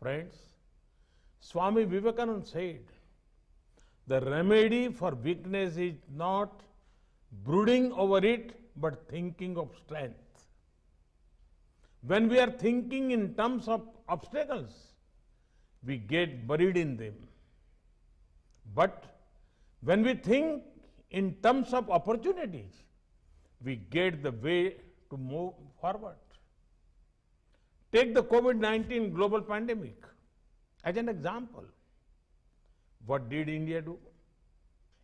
Friends, Swami Vivekananda said, the remedy for weakness is not brooding over it, but thinking of strength. When we are thinking in terms of obstacles, we get buried in them. But when we think in terms of opportunities, we get the way to move forward. Take the COVID 19 global pandemic as an example. What did India do?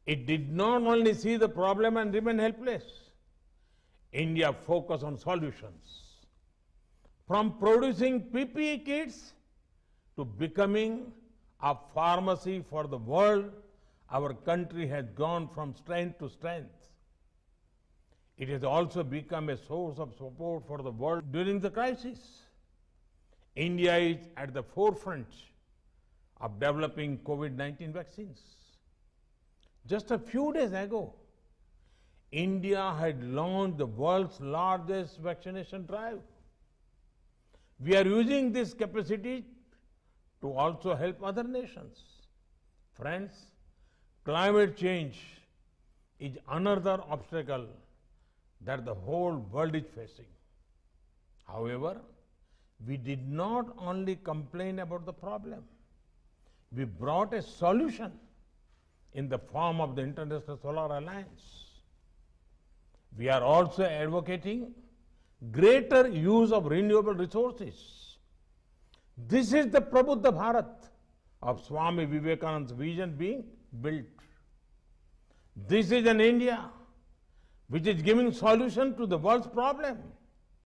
It did not only see the problem and remain helpless. India focused on solutions. From producing PPE kits to becoming a pharmacy for the world, our country has gone from strength to strength. It has also become a source of support for the world during the crisis. India is at the forefront of developing COVID 19 vaccines. Just a few days ago, India had launched the world's largest vaccination drive. We are using this capacity to also help other nations. Friends, climate change is another obstacle that the whole world is facing. However, we did not only complain about the problem, we brought a solution in the form of the International Solar Alliance. We are also advocating greater use of renewable resources. This is the Prabuddha Bharat of Swami Vivekananda's vision being built. This is an India which is giving solution to the world's problem.